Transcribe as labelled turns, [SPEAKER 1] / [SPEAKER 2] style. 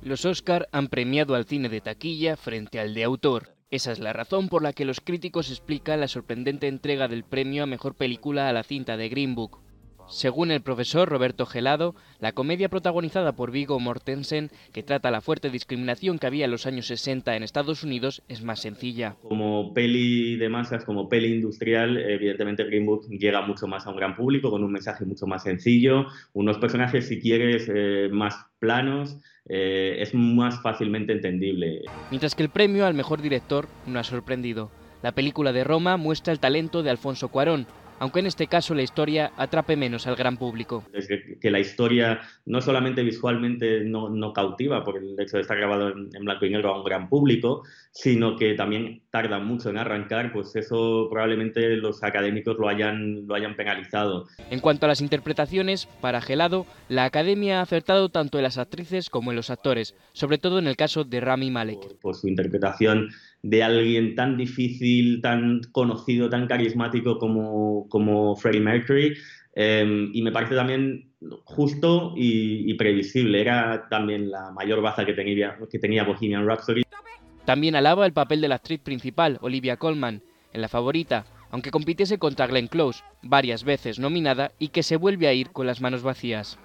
[SPEAKER 1] Los Oscar han premiado al cine de taquilla frente al de autor. Esa es la razón por la que los críticos explican la sorprendente entrega del premio a mejor película a la cinta de Green Book, según el profesor Roberto Gelado, la comedia protagonizada por Vigo Mortensen, que trata la fuerte discriminación que había en los años 60 en Estados Unidos, es más sencilla.
[SPEAKER 2] Como peli de masas, como peli industrial, evidentemente Green Book llega mucho más a un gran público, con un mensaje mucho más sencillo, unos personajes, si quieres, eh, más planos, eh, es más fácilmente entendible. Mientras que el premio al mejor director
[SPEAKER 1] no ha sorprendido. La película de Roma muestra el talento de Alfonso Cuarón, aunque en este caso la historia atrape menos al gran público.
[SPEAKER 2] que, la historia no solamente visualmente no, cautiva por el hecho de estar grabado en, blanco y negro a un gran público, sino que también tarda mucho en arrancar, pues eso probablemente los académicos lo hayan, lo hayan penalizado. En cuanto a las interpretaciones, para Gelado, la academia ha acertado tanto en las
[SPEAKER 1] actrices como en los actores, sobre todo en el caso de Rami Malek.
[SPEAKER 2] por su interpretación de alguien tan difícil, tan conocido, tan carismático como, Freddie Mercury. Em, y me parece también justo y, previsible. Era también la mayor baza que tenía, que tenía Bohemian Rhapsody. También alaba el papel de la actriz
[SPEAKER 1] principal, Olivia Colman, en la favorita, aunque compitiese contra Glenn Close, varias veces nominada y que se vuelve a ir con las manos vacías.